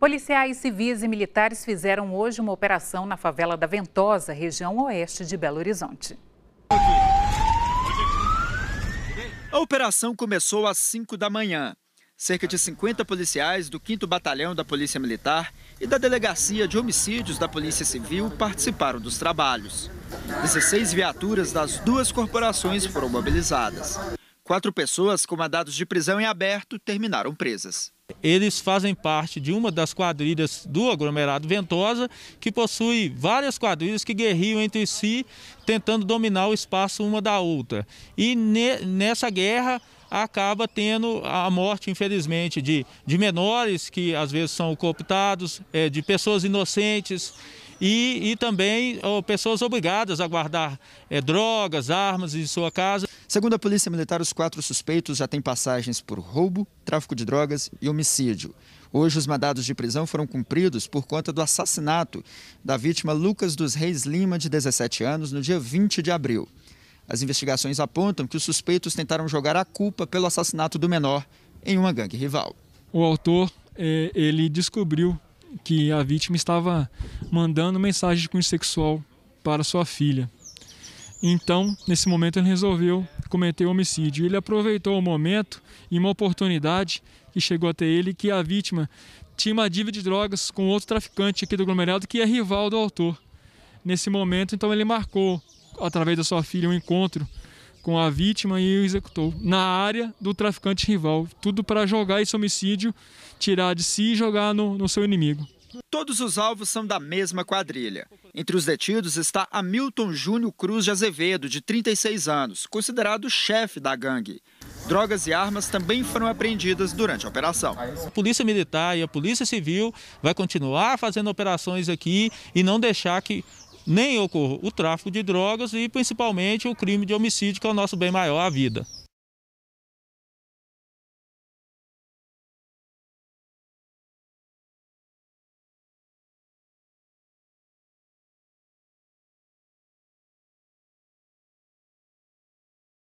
Policiais civis e militares fizeram hoje uma operação na favela da Ventosa, região oeste de Belo Horizonte. A operação começou às 5 da manhã. Cerca de 50 policiais do 5 Batalhão da Polícia Militar e da Delegacia de Homicídios da Polícia Civil participaram dos trabalhos. 16 viaturas das duas corporações foram mobilizadas. Quatro pessoas com mandados de prisão em aberto terminaram presas. Eles fazem parte de uma das quadrilhas do aglomerado Ventosa, que possui várias quadrilhas que guerriam entre si, tentando dominar o espaço uma da outra. E ne, nessa guerra acaba tendo a morte, infelizmente, de, de menores, que às vezes são cooptados, é, de pessoas inocentes e, e também oh, pessoas obrigadas a guardar é, drogas, armas em sua casa. Segundo a Polícia Militar, os quatro suspeitos já têm passagens por roubo, tráfico de drogas e homicídio. Hoje, os mandados de prisão foram cumpridos por conta do assassinato da vítima Lucas dos Reis Lima, de 17 anos, no dia 20 de abril. As investigações apontam que os suspeitos tentaram jogar a culpa pelo assassinato do menor em uma gangue rival. O autor, é, ele descobriu que a vítima estava mandando mensagem de cunho sexual para sua filha. Então, nesse momento, ele resolveu cometer o homicídio. Ele aproveitou o momento e uma oportunidade que chegou até ele que a vítima tinha uma dívida de drogas com outro traficante aqui do aglomerado que é rival do autor. Nesse momento, então, ele marcou, através da sua filha, um encontro com a vítima e o executou na área do traficante rival. Tudo para jogar esse homicídio, tirar de si e jogar no, no seu inimigo. Todos os alvos são da mesma quadrilha. Entre os detidos está Hamilton Júnior Cruz de Azevedo, de 36 anos, considerado chefe da gangue. Drogas e armas também foram apreendidas durante a operação. A Polícia Militar e a Polícia Civil vai continuar fazendo operações aqui e não deixar que nem ocorra o tráfico de drogas e principalmente o crime de homicídio, que é o nosso bem maior, a vida.